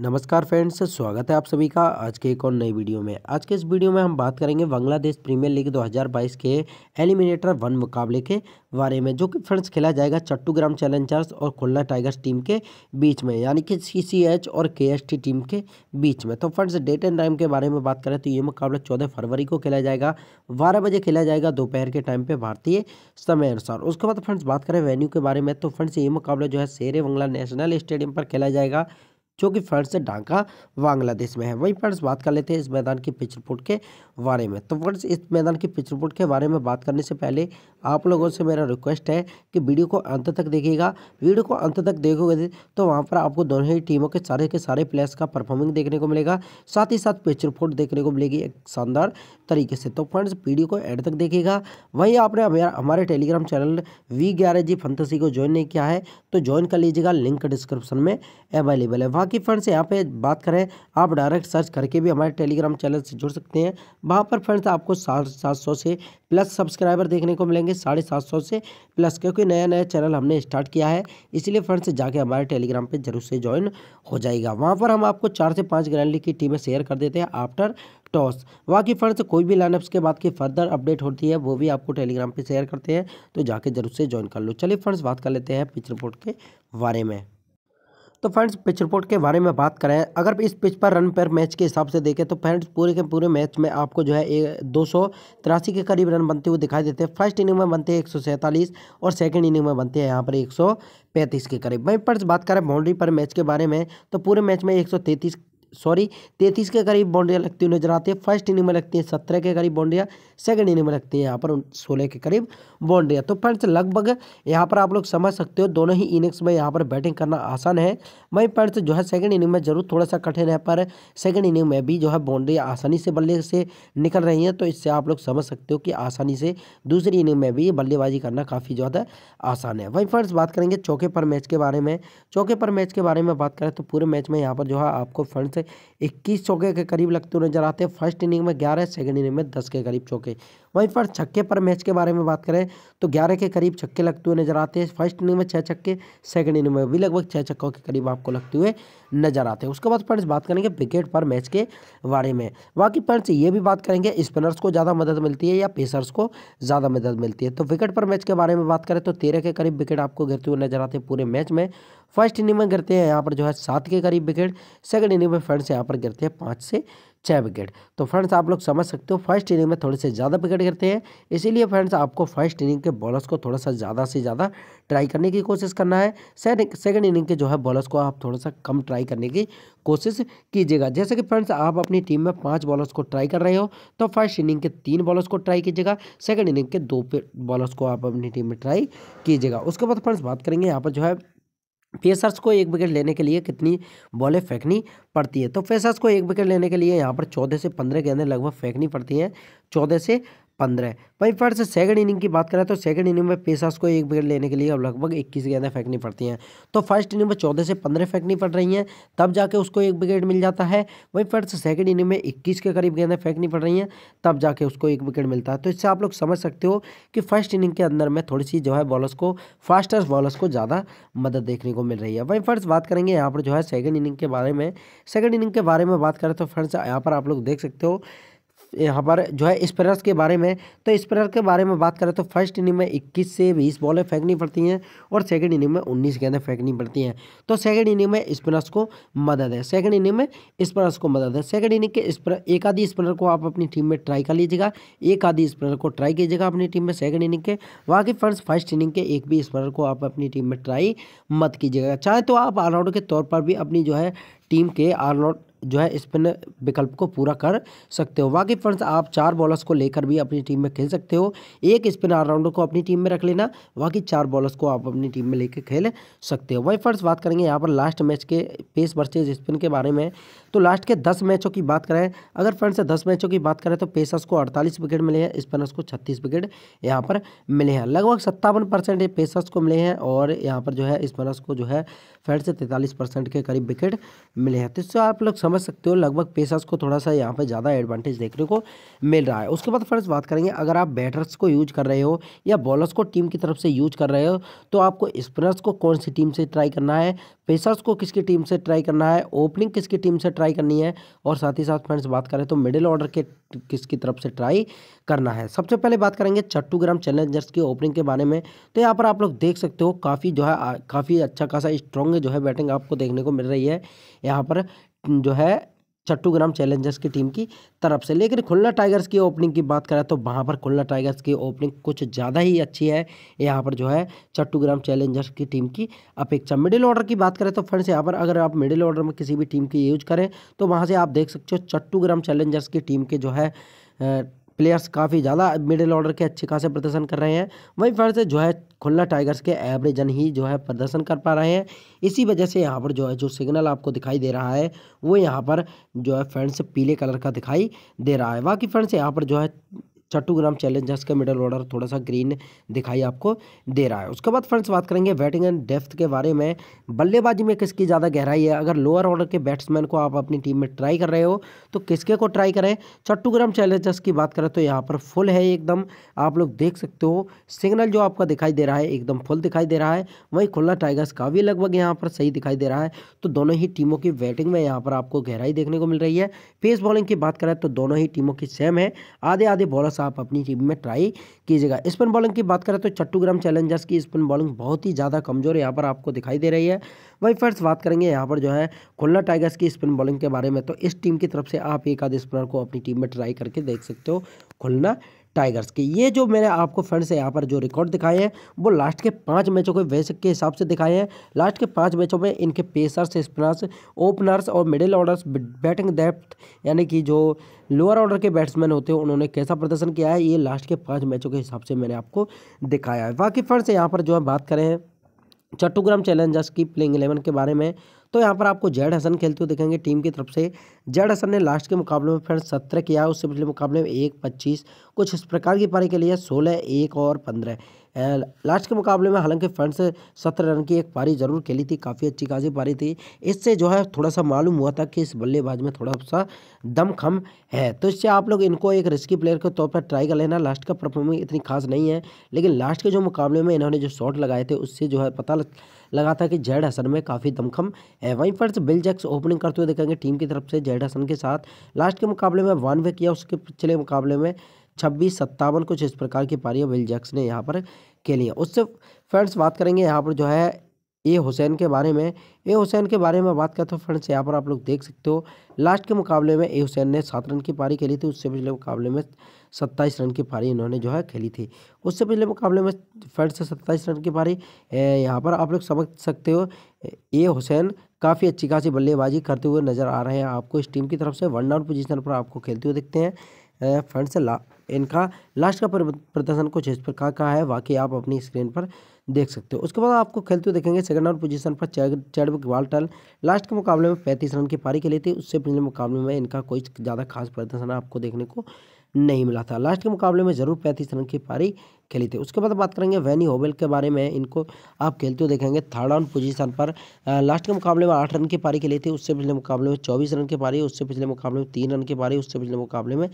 नमस्कार फ्रेंड्स स्वागत है आप सभी का आज के एक और नई वीडियो में आज के इस वीडियो में हम बात करेंगे बांग्लादेश प्रीमियर लीग 2022 के एलिमिनेटर वन मुकाबले के बारे में जो कि फ्रेंड्स खेला जाएगा चट्टूग्राम चैलेंजर्स और खुलना टाइगर्स टीम के बीच में यानी कि सीसीएच और के टीम के बीच में तो फ्रेंड्स डेट एंड टाइम के बारे में बात करें तो ये मुकाबला चौदह फरवरी को खेला जाएगा बारह बजे खेला जाएगा दोपहर के टाइम पर भारतीय समय अनुसार उसके बाद फ्रेंड्स बात करें वेन्यू के बारे में तो फ्रेंड्स ये मुकाबला जो है शेर बंगला नेशनल स्टेडियम पर खेला जाएगा जो कि फ्रेंड्स से बांग्लादेश में है वहीं फ्रेंड्स बात कर लेते हैं इस मैदान की पिच रिपोर्ट के बारे में तो फ्रेंड्स इस मैदान की पिच रिपोर्ट के बारे में बात करने से पहले आप लोगों से मेरा रिक्वेस्ट है कि वीडियो को अंत तक देखिएगा वीडियो को अंत तक देखोगे तो वहाँ पर आपको दोनों ही टीमों के सारे के सारे प्लेयर्स का परफॉर्मिंग देखने को मिलेगा साथ ही साथ पिक्चर फोट देखने को मिलेगी एक शानदार तरीके से तो फ्रेंड्स वीडियो को एंड तक देखिएगा वहीं आपने हमारे टेलीग्राम चैनल वी ग्यारह जी फंतसी को ज्वाइन नहीं किया है तो ज्वाइन कर लीजिएगा लिंक डिस्क्रिप्शन में अवेलेबल है बाकी फ्रेंड्स यहाँ पर बात करें आप डायरेक्ट सर्च करके भी हमारे टेलीग्राम चैनल से जुड़ सकते हैं वहाँ पर फ्रेंड्स आपको सात सात सौ से प्लस सब्सक्राइबर देखने को मिलेंगे जाएंगे साढ़े सात सौ से प्लस क्योंकि नया नया चैनल हमने स्टार्ट किया है इसलिए फ्रेंड्स जाके हमारे टेलीग्राम पे जरूर से ज्वाइन हो जाएगा वहाँ पर हम आपको चार से पाँच ग्रैंड लीग की टीमें शेयर कर देते हैं आफ्टर टॉस वहाँ की फ्रेंड्स कोई भी लाइनअप्स के बाद की फर्दर अपडेट होती है वो भी आपको टेलीग्राम पर शेयर करते हैं तो जाके जरूर से ज्वाइन कर लो चलिए फ्रेंड्स बात कर लेते हैं पिच रिपोर्ट के बारे में तो फ्रेंड्स पिच रिपोर्ट के बारे में बात करें अगर इस पिच पर रन पर मैच के हिसाब से देखें तो फ्रेंड्स पूरे के पूरे मैच में आपको जो है एक दो के करीब रन बनते हुए दिखाई देते हैं फर्स्ट इनिंग में बनते हैं एक और सेकेंड इनिंग में बनते हैं यहाँ पर एक पैंतीस के करीब वहीं फ्रेंड्स बात करें बाउंड्री पर मैच के बारे में तो पूरे मैच में एक सॉरी तैंतीस के करीब बाउंड्रियाँ लगती हुई नजर आती है फर्स्ट इनिंग में लगती है सत्रह के करीब बाउंड्रियाँ सेकंड इनिंग में लगती है यहाँ पर सोलह के करीब बाउंड्रियाँ तो फ्रेंड्स लगभग यहाँ पर आप लोग समझ सकते हो दोनों ही इनिंग्स में यहाँ पर बैटिंग करना आसान है वहीं फ्रेंड्स जो है सेकेंड इनिंग में जरूर थोड़ा सा कठिन है पर सेकेंड इनिंग में भी जो है बाउंड्रियाँ आसानी से बल्ले से निकल रही हैं तो इससे आप लोग समझ सकते हो कि आसानी से दूसरी इनिंग में भी बल्लेबाजी करना काफ़ी ज़्यादा आसान है वहीं फ्रेंड्स बात करेंगे चौके पर मैच के बारे में चौके पर मैच के बारे में बात करें तो पूरे मैच में यहाँ पर जो है आपको फ्रेंड्स इक्कीस चौके के करीब लगते हुए नजर आते हैं फर्स्ट इनिंग में ग्यारह सेकेंड इनिंग में दस के करीब चौके वहीं पर छक्के पर मैच के बारे में बात करें तो ग्यारह के करीब छक्के लगते हुए नजर आते हैं फर्स्ट इनिंग में छः छक्के सेकंड इनिंग में भी लगभग छः छक्कों के करीब आपको लगते हुए नजर आते हैं उसके बाद फ्रेंड्स बात करेंगे विकेट पर मैच के बारे में बाकी फ्रेंड्स ये भी बात करेंगे स्पिनर्स को ज़्यादा मदद मिलती है या पेसर्स को ज़्यादा मदद मिलती है तो विकेट पर मैच के बारे में बात करें तो तेरह के करीब विकेट आपको गिरते हुए नजर आते हैं पूरे मैच में फर्स्ट इनिंग में गिरते हैं यहाँ पर जो है सात के करीब विकेट सेकंड इनिंग में फ्रेंड्स यहाँ पर गिरते हैं पाँच से छः अच्छा विकेट तो फ्रेंड्स आप लोग समझ सकते हो फर्स्ट इनिंग में थोड़े से ज़्यादा विकेट गिरते हैं इसीलिए फ्रेंड्स आपको फर्स्ट इनिंग के बॉलर्स को थोड़ा सा ज़्यादा से ज़्यादा ट्राई करने की कोशिश करना है सेकंड इनिंग के जो है बॉलर्स को आप थोड़ा सा कम ट्राई करने की कोशिश कीजिएगा जैसे कि फ्रेंड्स आप अपनी टीम में पाँच बॉलर्स को ट्राई कर रहे हो तो फर्स्ट इनिंग के तीन बॉलर्स को ट्राई कीजिएगा सेकेंड इनिंग के दो बॉलर्स को आप अपनी टीम में ट्राई कीजिएगा उसके बाद फ्रेंड्स बात करेंगे यहाँ पर जो है फेसर्स को एक विकेट लेने के लिए कितनी बॉलें फेंकनी पड़ती है तो फेसर्स को एक विकेट लेने के लिए यहाँ पर चौदह से पंद्रह गेंदें लगभग फेंकनी पड़ती हैं चौदह से पंद्रह वहीं पर से सेकंड इनिंग की बात करें तो सेकंड इनिंग में पेसर्स को एक विकेट लेने के लिए अब लगभग इक्कीस गेंदें फेंकनी पड़ती हैं तो फर्स्ट इनिंग में चौदह से पंद्रह फेंकनी पड़ रही हैं तब जाके उसको एक विकेट मिल जाता है वहीं पर से सेकंड इनिंग में इक्कीस के करीब गेंदें फेंकनी पड़ रही हैं तब जाके उसको एक विकेट मिलता है तो इससे आप लोग समझ सकते हो कि फर्स्ट इनिंग के अंदर में थोड़ी सी जो है बॉलर्स को फास्टर बॉलर्स को ज़्यादा मदद देखने को मिल रही है वहीं फर्स्ट बात करेंगे यहाँ पर जो है सेकेंड इनिंग के बारे में सेकेंड इनिंग के बारे में बात करें तो फ्रेंड्स यहाँ पर आप लोग देख सकते हो यहाँ पर जो है स्पिनर्स के बारे में तो स्पिनर के बारे में बात करें तो फर्स्ट इनिंग में इक्कीस से बीस बॉलें फेंकनी पड़ती हैं और सेकेंड इनिंग में उन्नीस गेंदें फेंकनी पड़ती हैं तो सेकेंड इनिंग में स्पिनर्स को मदद है सेकेंड इनिंग में स्पिनर्स को मदद है सेकेंड इनिंग के स्पिनर एक आधी स्पिनर को आप अपनी टीम में ट्राई कर लीजिएगा एक आधी स्पिनर को ट्राई कीजिएगा अपनी टीम में सेकेंड इनिंग के बाकी फ्रेंड्स फर्स्ट इनिंग के एक भी स्पिनर को आप अपनी टीम में ट्राई मत कीजिएगा चाहे तो आप ऑलराउंडर के तौर पर भी अपनी जो है टीम के ऑलराउंड जो है स्पिन विकल्प को पूरा कर सकते हो बाकी फ्रेंड्स आप चार बॉलर्स को लेकर भी अपनी टीम में खेल सकते हो एक स्पिन ऑलराउंडर को अपनी टीम में रख लेना बाकी चार बॉलर्स को आप अपनी टीम में लेकर खेल सकते हो वही फ्रेंड्स बात करेंगे यहाँ पर लास्ट मैच के पेस वर्सेज स्पिन के बारे में तो लास्ट के दस मैचों की बात करें अगर फ्रेंड्स दस मैचों की बात करें तो पेसर्स को अड़तालीस विकेट मिले हैं स्पिनर्स को छत्तीस विकेट यहाँ पर मिले हैं लगभग सत्तावन परसेंट पेसर्स को मिले हैं और यहाँ पर जो है स्पिनर्स को जो है फ्रेंड्स तैंतालीस परसेंट के करीब विकेट मिले हैं तो इससे आप लोग समझ सकते हो लगभग पेसर्स को थोड़ा सा यहाँ पर ज़्यादा एडवांटेज देखने को मिल रहा है उसके बाद फ्रेंड्स बात करेंगे अगर आप बैटर्स को यूज कर रहे हो या बॉलर्स को टीम की तरफ से यूज कर रहे हो तो आपको स्पिनर्स को कौन सी टीम से ट्राई करना है पेसर्स को किसकी टीम से ट्राई करना है ओपनिंग किसकी टीम से ट्राई करनी है और साथ ही साथ फ्रेंड्स बात करें तो मिडिल ऑर्डर के किसकी तरफ से ट्राई करना है सबसे पहले बात करेंगे चट्टूग्राम चैलेंजर्स की ओपनिंग के बारे में तो यहाँ पर आप लोग देख सकते हो काफ़ी जो है काफ़ी अच्छा खासा स्ट्रॉन्ग जो है बैटिंग आपको देखने को मिल रही है यहाँ पर जो है चट्टूग्राम चैलेंजर्स की टीम की तरफ से लेकिन खुल्ला टाइगर्स की ओपनिंग की बात करें तो वहाँ पर खुल्ला टाइगर्स की ओपनिंग कुछ ज़्यादा ही अच्छी है यहाँ पर जो है चट्टूग्राम चैलेंजर्स की टीम की अपेक्षा मिडिल ऑर्डर की बात करें तो फ्रेंड्स यहाँ पर अगर आप मिडिल ऑर्डर में किसी भी टीम की यूज करें तो वहाँ से आप देख सकते हो चट्टूग्राम चैलेंजर्स की टीम के जो है प्लेयर्स काफ़ी ज़्यादा मिडिल ऑर्डर के अच्छे खासे प्रदर्शन कर रहे हैं वहीं फिर से जो है खुलना टाइगर्स के एवरेज जन ही जो है प्रदर्शन कर पा रहे हैं इसी वजह से यहाँ पर जो है जो सिग्नल आपको दिखाई दे रहा है वो यहाँ पर जो है फ्रेंड्स पीले कलर का दिखाई दे रहा है बाकी फ्रेंड्स यहाँ पर जो है चट्टूग्राम चैलेंजर्स का मिडल ऑर्डर थोड़ा सा ग्रीन दिखाई आपको दे रहा है उसके बाद फ्रेंड्स बात करेंगे बैटिंग एंड डेफ्थ के बारे में बल्लेबाजी में किसकी ज़्यादा गहराई है अगर लोअर ऑर्डर के बैट्समैन को आप अपनी टीम में ट्राई कर रहे हो तो किसके को ट्राई करें चट्टूग्राम चैलेंजर्स की बात करें तो यहाँ पर फुल है एकदम आप लोग देख सकते हो सिग्नल जो आपका दिखाई दे रहा है एकदम फुल दिखाई दे रहा है वहीं खुलना टाइगर्स का भी लगभग यहाँ पर सही दिखाई दे रहा है तो दोनों ही टीमों की बैटिंग में यहाँ पर आपको गहराई देखने को मिल रही है पेस बॉलिंग की बात करें तो दोनों ही टीमों की सेम है आधे आधे बॉलर्स सा आप अपनी टीम में ट्राई कीजिएगा स्पिन बॉलिंग की बात करें तो चट्टूग्राम चैलेंजर्स की स्पिन बॉलिंग बहुत ही ज़्यादा कमज़ोर यहाँ पर आपको दिखाई दे रही है वही फर्स्ट बात करेंगे यहाँ पर जो है खुल्ला टाइगर्स की स्पिन बॉलिंग के बारे में तो इस टीम की तरफ से आप एक आध स्पिनर को अपनी टीम में ट्राई करके देख सकते हो खुलना टाइगर्स की ये जो मैंने आपको फ्रेंड्स यहाँ पर जो रिकॉर्ड दिखाए हैं वो लास्ट के पाँच मैचों के वैसे के हिसाब से दिखाए हैं लास्ट के पाँच मैचों में इनके पेसर्स स्पिनर्स ओपनर्स और मिडिल ऑर्डर्स बैटिंग डेप्थ यानी कि जो लोअर ऑर्डर के बैट्समैन होते हैं उन्होंने कैसा प्रदर्शन किया है ये लास्ट के पाँच मैचों के हिसाब से मैंने आपको दिखाया है बाकी फ्रेंड्स यहाँ पर जो है बात करें चट्टोग्राम चैलेंजर्स की प्लेइंग एलेवन के बारे में तो यहाँ पर आपको जैड हसन खेलते हुए दिखेंगे टीम की तरफ से जैड हसन ने लास्ट के मुकाबले में फ्रेंड सत्रह किया उससे पिछले मुकाबले में एक पच्चीस कुछ इस प्रकार की पारी के लिए सोलह एक और पंद्रह लास्ट के मुकाबले में हालांकि फ्रेंड्स से सत्रह रन की एक पारी जरूर खेली थी काफ़ी अच्छी खासी पारी थी इससे जो है थोड़ा सा मालूम हुआ था कि इस बल्लेबाज में थोड़ा सा दमखम है तो इससे आप लोग इनको एक रिस्की प्लेयर के तौर पर ट्राई कर लेना लास्ट का परफॉर्मेंस इतनी खास नहीं है लेकिन लास्ट के जो मुकाबले में इन्होंने जो शॉट लगाए थे उससे जो है पता लगा था कि जैड हसन में काफ़ी दमखम है वहीं पर बिल जैक्स ओपनिंग करते हुए देखेंगे टीम की तरफ से जैड हसन के साथ लास्ट के मुकाबले में वन वे किया उसके पिछले मुकाबले में छब्बीस सत्तावन कुछ इस प्रकार की पारियाँ बिल जैक्स ने यहाँ पर के लिए उससे फ्रेंड्स बात करेंगे यहाँ पर जो है ए हुसैन के बारे में ए हुसैन के बारे में बात करते हो फ्रेंड्स यहाँ पर आप लोग देख सकते हो लास्ट के मुकाबले में ए हुसैन ने सात रन की पारी खेली थी उससे पिछले मुकाबले में सत्ताईस रन की पारी इन्होंने जो है खेली थी उससे पिछले मुकाबले में फ्रेंड्स सत्ताईस रन की पारी यहाँ पर आप लोग समझ सकते हो ए हुसैन काफ़ी अच्छी खासी बल्लेबाजी करते हुए नजर आ रहे हैं आपको इस टीम की तरफ से वन डाउन पोजिशन पर आपको खेलते हुए देखते हैं से ला इनका लास्ट का प्रदर्शन कुछ इस प्रकार का है बाकी आप अपनी स्क्रीन पर देख सकते हो उसके बाद आपको खेलते हुए देखेंगे सेकंड राउंड पोजीशन पर चैडविक वाल्टन लास्ट के मुकाबले में पैंतीस रन की पारी खेली थी उससे पिछले मुकाबले में इनका कोई ज़्यादा खास प्रदर्शन आपको देखने को नहीं मिला था लास्ट के मुकाबले में जरूर पैंतीस रन की पारी खेली थी उसके बाद बात करेंगे वैनी होबेल के बारे में इनको आप खेलते हुए देखेंगे थर्ड ऑन पोजीशन पर लास्ट के मुकाबले में आठ रन की पारी खेली थी उससे पिछले मुकाबले में चौबीस रन की पारी उससे पिछले मुकाबले में तीन रन की पारी उससे पिछले मुकाबले में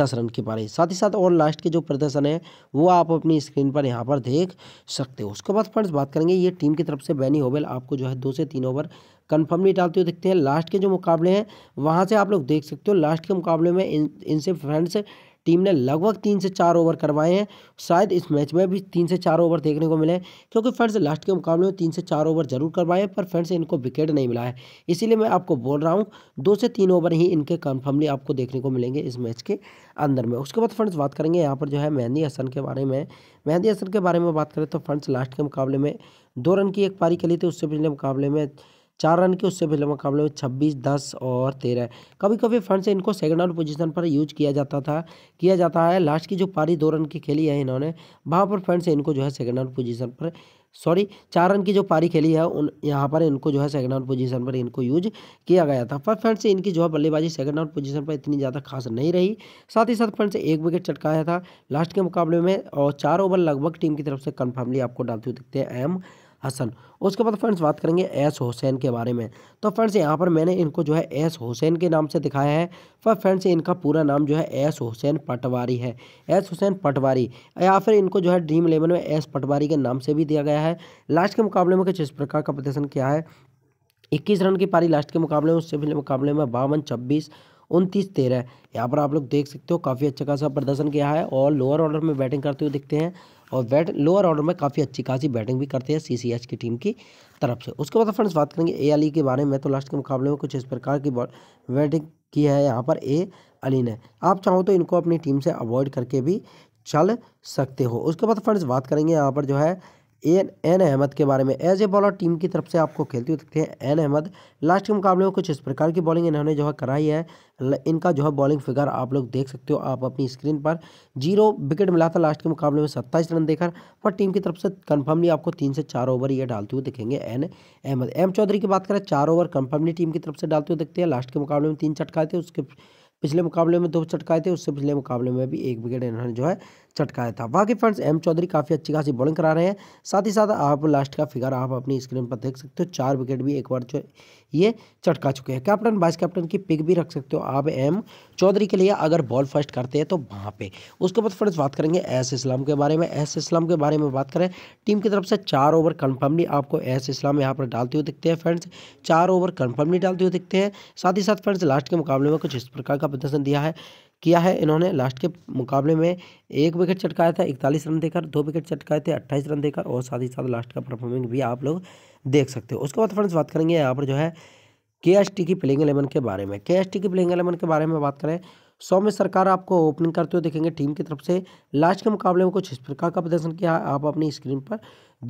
दस रन की पारी साथ ही साथ और लास्ट के जो प्रदर्शन है वो आप अपनी स्क्रीन पर यहाँ पर देख सकते हो उसके बाद फ्रेंड्स बात करेंगे ये टीम की तरफ से वैनी होबेल आपको जो है दो से तीन ओवर कन्फर्मली डालते हुए दिखते हैं लास्ट के जो मुकाबले हैं वहाँ से आप लोग देख सकते हो लास्ट के मुकाबले में इन इनसे फ्रेंड्स टीम ने लगभग तीन से चार ओवर करवाए हैं शायद इस मैच में भी तीन से चार ओवर देखने को मिले क्योंकि फ्रेंड्स लास्ट के मुकाबले में तीन से चार ओवर जरूर करवाए पर फ्रेंड्स इनको विकेट नहीं मिला है इसीलिए मैं आपको बोल रहा हूँ दो से तीन ओवर ही इनके कन्फर्मली आपको देखने को मिलेंगे इस मैच के अंदर में उसके बाद फ्रेंड्स बात करेंगे यहाँ पर जो है मेहंदी हसन के बारे में मेहंदी हसन के बारे में बात करें तो फ्रेंड्स लास्ट के मुकाबले में दो रन की एक पारी खेली थी उससे पिछले मुकाबले में चार रन के उससे पहले मुकाबले में छब्बीस दस और तेरह कभी कभी फ्रेंड्स इनको सेकंड आउट पोजीशन पर यूज किया जाता था किया जाता है लास्ट की जो पारी दो रन की खेली है इन्होंने वहाँ पर फ्रेंड्स इनको जो है सेकंड ऑन पोजीशन पर सॉरी चार रन की जो पारी खेली है उन यहाँ पर इनको जो है सेकंड आउट पोजीशन पर इनको यूज किया गया था पर फ्रेंड्स इनकी जो है बल्लेबाजी सेकंड आउट पोजीशन पर इतनी ज़्यादा खास नहीं रही साथ ही साथ फ्रेंड्स एक विकेट चटकाया था लास्ट के मुकाबले में और चार ओवर लगभग टीम की तरफ से कन्फर्मली आपको डालते हुए दिखते हैं एम हसन उसके बाद फ्रेंड्स बात करेंगे एस हुसैन के बारे में तो फ्रेंड्स यहाँ पर मैंने इनको जो है एस हुसैन के नाम से दिखाया है पर फ्रेंड्स इनका पूरा नाम जो है एस हुसैन पटवारी है एस हुसैन पटवारी या फिर इनको जो है ड्रीम इलेवन में एस पटवारी के नाम से भी दिया गया है लास्ट के मुकाबले में कुछ इस प्रकार का प्रदर्शन किया है इक्कीस रन की पारी लास्ट के मुकाबले में उससे पिछले मुकाबले में बावन छब्बीस उनतीस तेरह यहाँ पर आप लोग देख सकते हो काफ़ी अच्छा खासा प्रदर्शन किया है और लोअर ऑर्डर में बैटिंग करते हुए दिखते हैं और बैट लोअर ऑर्डर में काफ़ी अच्छी खासी बैटिंग भी करते हैं सी की टीम की तरफ से उसके बाद फ्रेंड्स बात करेंगे ए अली के बारे में तो लास्ट के मुकाबले में कुछ इस प्रकार की बैटिंग की है यहाँ पर ए अली ने आप चाहो तो इनको अपनी टीम से अवॉइड करके भी चल सकते हो उसके बाद फ्रेंड्स बात करेंगे यहाँ पर जो है एन एन अहमद के बारे में एज ए बॉलर टीम की तरफ से आपको खेलते हुए दिखते हैं एन अहमद लास्ट के मुकाबले में कुछ इस प्रकार की बॉलिंग इन्होंने जो है कराई है इनका जो है बॉलिंग फिगर आप लोग देख सकते हो आप अपनी स्क्रीन पर जीरो विकेट मिला था लास्ट के मुकाबले में सत्ताईस रन देकर पर टीम की तरफ से कन्फर्मली आपको तीन से चार ओवर ये डालते हुए दिखेंगे एन अहमद एम चौधरी की बात करें चार ओवर कन्फर्मली टीम की तरफ से डालते हुए दिखते हैं लास्ट के मुकाबले में तीन चटकाए थे उसके पिछले मुकाबले में दो चटकाए थे उससे पिछले मुकाबले में भी एक विकेट इन्होंने जो है चटकाया था बाकी फ्रेंड्स एम चौधरी काफ़ी अच्छी खासी बॉलिंग करा रहे हैं साथ ही साथ आप लास्ट का फिगर आप अपनी स्क्रीन पर देख सकते हो चार विकेट भी एक बार जो ये चटका चुके हैं कैप्टन वाइस कैप्टन की पिक भी रख सकते हो आप एम चौधरी के लिए अगर बॉल फर्स्ट करते हैं तो वहाँ पे उसके बाद फ्रेंड्स बात करेंगे एस इस्लाम के बारे में एस इस्लाम के बारे में बात करें टीम की तरफ से चार ओवर कन्फर्मली आपको एस इस्लाम यहाँ पर डालते हुए दिखते हैं फ्रेंड्स चार ओवर कन्फर्मली डालते हुए दिखते हैं साथ ही साथ फ्रेंड्स लास्ट के मुकाबले में कुछ इस प्रकार का प्रदर्शन दिया है किया है इन्होंने लास्ट के मुकाबले में एक विकेट चटकाया था इकतालीस रन देकर दो विकेट चटकाए थे अट्ठाईस रन देकर और साथ ही साथ लास्ट का परफॉर्मिंग भी आप लोग देख सकते हो उसके बाद फ्रेंड्स बात करेंगे यहाँ पर जो है के एस टी की प्लेइंग एलेवन के बारे में के एस टी की प्लेइंग एलेवन के बारे में बात करें सौ में सरकार आपको ओपनिंग करते हुए देखेंगे टीम की तरफ से लास्ट के मुकाबले में कुछ इस प्रकार का प्रदर्शन किया आप अपनी स्क्रीन पर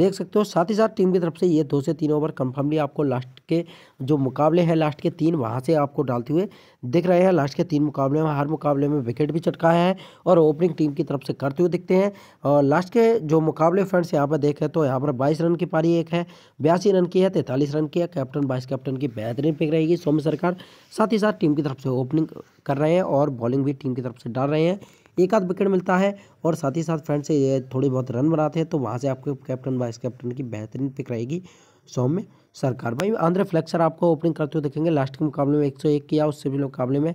देख सकते हो साथ ही साथ टीम की तरफ से ये दो से तीन ओवर कंफर्मली आपको लास्ट के जो मुकाबले हैं लास्ट के तीन वहाँ से आपको डालते हुए दिख रहे हैं लास्ट के तीन मुकाबले में हर मुकाबले में विकेट भी चटकाया है और ओपनिंग टीम की तरफ से करते हुए दिखते हैं और लास्ट के जो मुकाबले फ्रेंड्स यहाँ पर देखें तो यहाँ पर बाईस रन की पारी एक है बयासी रन की है तैंतालीस रन की है कैप्टन वाइस कैप्टन की बेहतरीन पिक रहेगी सौम्य सरकार साथ ही साथ टीम की तरफ से ओपनिंग कर रहे हैं और बॉलिंग भी टीम की तरफ से डाल रहे हैं एक आध विकेट मिलता है और साथ ही साथ फ्रेंड्स ये थोड़े बहुत रन बनाते हैं तो वहाँ से आपके कैप्टन वाइस कैप्टन की बेहतरीन पिक रहेगी सौम्य सरकार भाई आंध्र फ्लैक्सर आपको ओपनिंग करते हुए देखेंगे लास्ट के मुकाबले में 101 किया उससे भी मुकाबले में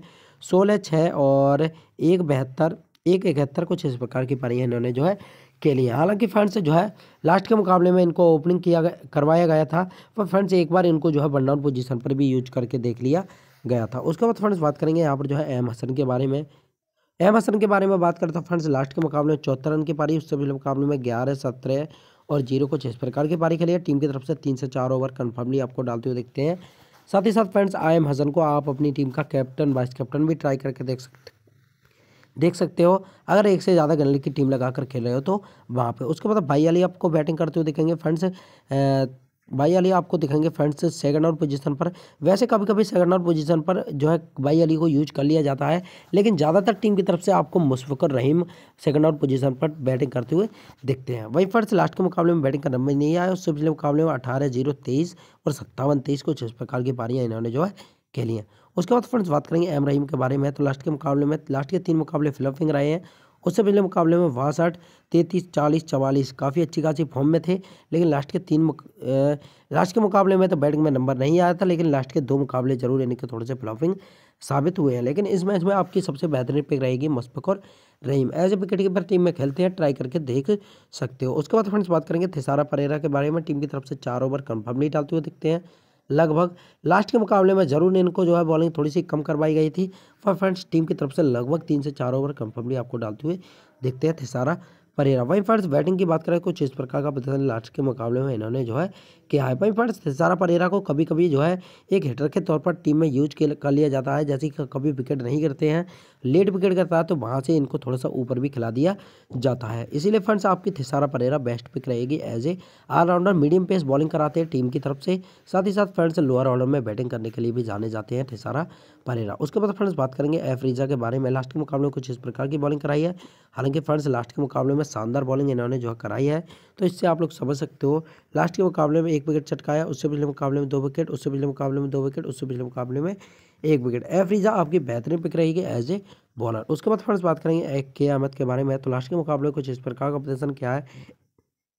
सोलह छः और एक बहत्तर एक इकहत्तर कुछ इस प्रकार की पारी इन्होंने जो है खेली है हालांकि फ्रेंड्स जो है लास्ट के मुकाबले में इनको ओपनिंग किया करवाया गया था पर फ्रेंड्स एक बार इनको जो है वन डाउन पोजिशन पर भी यूज करके देख लिया गया था उसके बाद फ्रेंड्स बात करेंगे यहाँ पर जो है एम हसन के बारे में हसन के बारे में बात करता तो हूँ फ्रेंड्स लास्ट के मुकाबले में चौहत्तर रन की पारी उससे पिछले मुकाबले में ग्यारह सत्रह और जीरो को छह प्रकार की पारी खेली टीम की तरफ से तीन से चार ओवर कन्फर्मली आपको डालते हुए देखते हैं साथ ही साथ फ्रेंड्स आई एम हसन को आप अपनी टीम का कैप्टन वाइस कैप्टन भी ट्राई करके देख सकते देख सकते हो अगर एक से ज़्यादा गनली की टीम लगा कर खेल रहे हो तो वहाँ पे उसके बाद भाई अली आपको बैटिंग करते हुए देखेंगे फ्रेंड्स बाई अली आपको दिखेंगे फ्रेंड्स सेकंड और पोजीशन पर वैसे कभी कभी सेकंड और पोजीशन पर जो है बाई अली को यूज कर लिया जाता है लेकिन ज़्यादातर टीम की तरफ से आपको मुशफ़र रहीम सेकंड और पोजीशन पर बैटिंग करते हुए दिखते हैं वही फर्स्ट लास्ट के मुकाबले में बैटिंग का नंबर नहीं आया उससे पिछले मुकाबले में अठारह जीरो तेईस और सत्तावन तेईस कुछ इस प्रकार की पारियाँ इन्होंने जो है खेली हैं उसके बाद फ्रेंड्स बात करेंगे एम रहीम के बारे में तो लास्ट के मुकाबले में लास्ट के तीन मुकाबले फिलअपिंग रहे हैं उससे पिछले मुकाबले में बासठ तैंतीस चालीस चवालीस काफ़ी अच्छी खासी फॉर्म में थे लेकिन लास्ट के तीन मुक... लास्ट के मुकाबले में तो बैटिंग में नंबर नहीं आया था लेकिन लास्ट के दो मुकाबले जरूर कि थोड़े से फ्लॉपिंग साबित हुए हैं लेकिन इस मैच में आपकी सबसे बेहतरीन पिक रहेगी मस्पक और Rahim as a wicket keeper team में खेलते हैं ट्राई करके देख सकते हो उसके बाद फ्रेंड्स बात करेंगे थिसारा परेरा के बारे में टीम की तरफ से चार ओवर कन्फर्मली डालते हुए दिखते हैं लगभग लास्ट के मुकाबले में जरूर इनको जो है बॉलिंग थोड़ी सी कम करवाई गई थी पर फ्रेंड्स टीम की तरफ से लगभग तीन से चार ओवर कंफर्मली आपको डालते हुए देखते हैं सारा परेरा वहीं फ्रेंड्स बैटिंग की बात करें कुछ इस प्रकार का प्रदर्शन लास्ट के मुकाबले में इन्होंने जो है किया है वहीं फ्रेंड्स सारा परेरा को कभी कभी जो है एक हिटर के तौर पर टीम में यूज कर लिया जाता है जैसे कि कभी विकेट नहीं करते हैं लेट विकेट करता है तो वहाँ से इनको थोड़ा सा ऊपर भी खिला दिया जाता है इसीलिए फ्रेंड्स आपकी थिसारा परेरा बेस्ट पिक रहेगी as a all rounder medium pace bowling कराते हैं टीम की तरफ से साथ ही साथ फ्रेंड्स लोअर ऑर्डर में बैटिंग करने के लिए भी जाने जाते हैं थिसारा परेरा उसके बाद फ्रेंड्स बात करेंगे एफ्रीजा के बारे में लास्ट के मुकाबले कुछ इस प्रकार की बॉलिंग कराई है हालांकि फ्रेंड्स लास्ट के मुकाबले में शानदार बॉलिंग इन्होंने जो कराई है तो इससे आप लोग समझ सकते हो लास्ट के मुकाबले में एक विकेट चटकाया उससे पिछले मुकाबले में दो विकेट उससे पिछले मुकाबले में दो विकेट उससे पिछले मुकाबले में एक विकेट एफरीजा आपकी बेहतरीन पिक रहेगी एज ए बॉलर उसके बाद फर्स्ट बात करेंगे के अहमद के बारे में तो लास्ट के मुकाबले कुछ इस प्रकार का प्रदर्शन किया है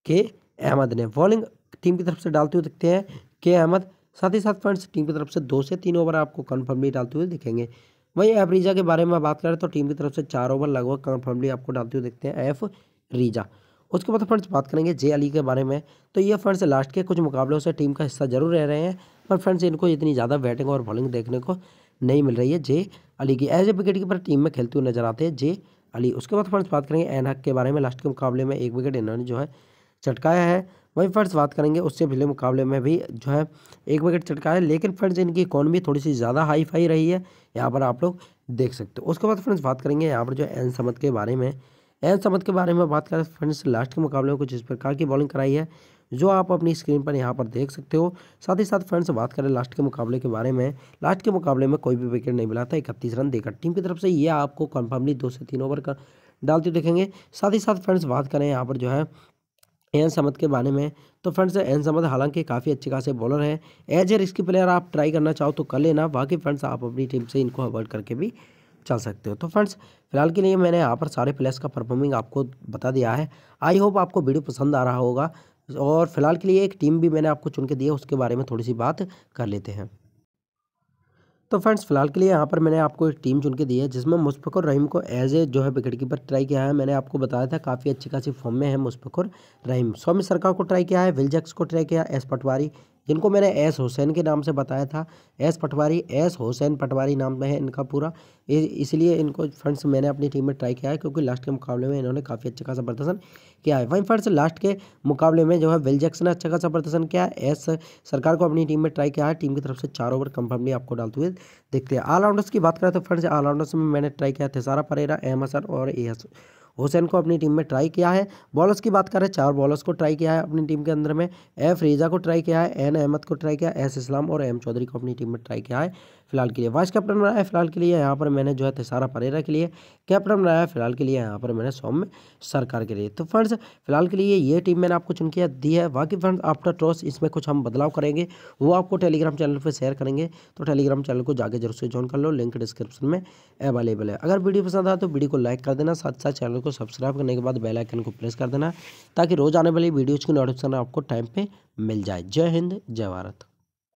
के अहमद ने बॉलिंग टीम की तरफ से डालते हुए दिखते हैं के अहमद साथ ही साथ फ्रेंड्स टीम की तरफ से दो से तीन ओवर आपको कन्फर्मली डालते हुए दिखेंगे वहीं एफ रीजा के बारे में बात करें तो टीम की तरफ से चार ओवर लगभग कन्फर्मली आपको डालते हुए दिखते हैं एफ रीजा उसके बाद फ्रेंड्स बात करेंगे जे अली के बारे में तो ये फ्रेंड्स लास्ट के कुछ मुकाबलों से टीम का हिस्सा जरूर रह रहे हैं पर फ्रेंड्स इनको इतनी ज़्यादा बैटिंग और बॉलिंग देखने को नहीं मिल रही है जे अली की as a wicket keeper team में खेलते हुए नजर आते हैं जे अली उसके बाद फ्रेंड्स बात करेंगे एन हक के बारे में लास्ट के मुकाबले में एक विकेट इन्होंने जो है चटकाया है वहीं फ्रेंड्स बात करेंगे उससे पिछले मुकाबले में भी जो है एक विकेट चटकाया है लेकिन फ्रेंड्स इनकी इकॉनमी थोड़ी सी ज़्यादा हाई फाई रही है यहाँ पर आप लोग देख सकते हो उसके बाद फ्रेंड्स बात करेंगे यहाँ पर जो एन समत के बारे में एन समत के बारे में बात करें फ्रेंड्स तो लास्ट के मुकाबले में कुछ इस प्रकार की बॉलिंग कराई है जो आप अपनी स्क्रीन पर यहाँ पर देख सकते हो साथ ही साथ फ्रेंड्स बात करें लास्ट के मुकाबले के बारे में लास्ट के मुकाबले में कोई भी विकेट नहीं मिला था इकतीस रन देकर टीम की तरफ से ये आपको कन्फर्मली दो से तीन ओवर का डालते देखेंगे साथ ही साथ फ्रेंड्स बात करें यहाँ पर जो है एन समत के बारे में तो फ्रेंड्स एन समद हालांकि काफ़ी अच्छे खासे बॉलर हैं एज ए रिस्की प्लेयर आप ट्राई करना चाहो तो कर लेना बाकी फ्रेंड्स आप अपनी टीम से इनको अवॉइड करके भी चल सकते हो तो फ्रेंड्स फिलहाल के लिए मैंने यहाँ पर सारे प्लेस का परफॉर्मिंग आपको बता दिया है आई होप आपको वीडियो पसंद आ रहा होगा और फिलहाल के लिए एक टीम भी मैंने आपको चुन के दी है उसके बारे में थोड़ी सी बात कर लेते हैं तो फ्रेंड्स फिलहाल के लिए यहाँ पर मैंने आपको एक टीम चुन के दी है जिसमें मुस्फ़ुर रहीम को एज ए जो है विकेट कीपर ट्राई किया है मैंने आपको बताया था काफ़ी अच्छी खासी फॉर्म में है मुशफ़ुर रहीम सौम्य सरकार को ट्राई किया है जैक्स को ट्राई किया एस पटवारी जिनको मैंने एस हुसैन के नाम से बताया था एस पटवारी एस हुसैन पटवारी नाम में है इनका पूरा इसलिए इनको फ्रेंड्स मैंने अपनी टीम में ट्राई किया है क्योंकि लास्ट के मुकाबले में इन्होंने काफ़ी अच्छा खासा प्रदर्शन किया है वहीं फ्रेंड्स लास्ट के मुकाबले में जो है विल जैक्सन ने अच्छा खासा प्रदर्शन किया है एस सरकार को अपनी टीम में ट्राई किया है टीम की तरफ से चार ओवर कंफर्मली आपको डालते हुए देखते हैं ऑलराउंडर्स की बात करें तो फ्रेंड्स ऑलराउंडर्स में मैंने ट्राई किया सारा परेरा एम हसन और ए हुसैन को अपनी टीम में ट्राई किया है बॉलर्स की बात करें चार बॉलर्स को ट्राई किया है अपनी टीम के अंदर में एफ रेजा को ट्राई किया है एन अहमद को ट्राई किया एस इस्लाम और एम चौधरी को अपनी टीम में ट्राई किया है फिलहाल के लिए वाइस कैप्टन बनाया फिलहाल के लिए यहाँ पर मैंने जो है तेसारा परेरा के लिए कैप्टन बनाया फिलहाल के लिए यहाँ पर मैंने सौम्य सरकार के लिए तो फ्रेंड्स फिलहाल के लिए ये टीम मैंने आपको चुन किया दी है बाकी फ्रेंड्स आफ्टर टॉस इसमें कुछ हम बदलाव करेंगे वो आपको टेलीग्राम चैनल पर शेयर करेंगे तो टेलीग्राम चैनल को जाकर जरूर से ज्वाइन कर लो लिंक डिस्क्रिप्शन में अवेलेबल है अगर वीडियो पसंद आए तो वीडियो को लाइक कर देना साथ साथ चैनल को सब्सक्राइब करने के बाद बेलाइकन को प्रेस कर देना ताकि रोज आने वाली वीडियोज़ की नोटिफिकेशन आपको टाइम पर मिल जाए जय हिंद जय भारत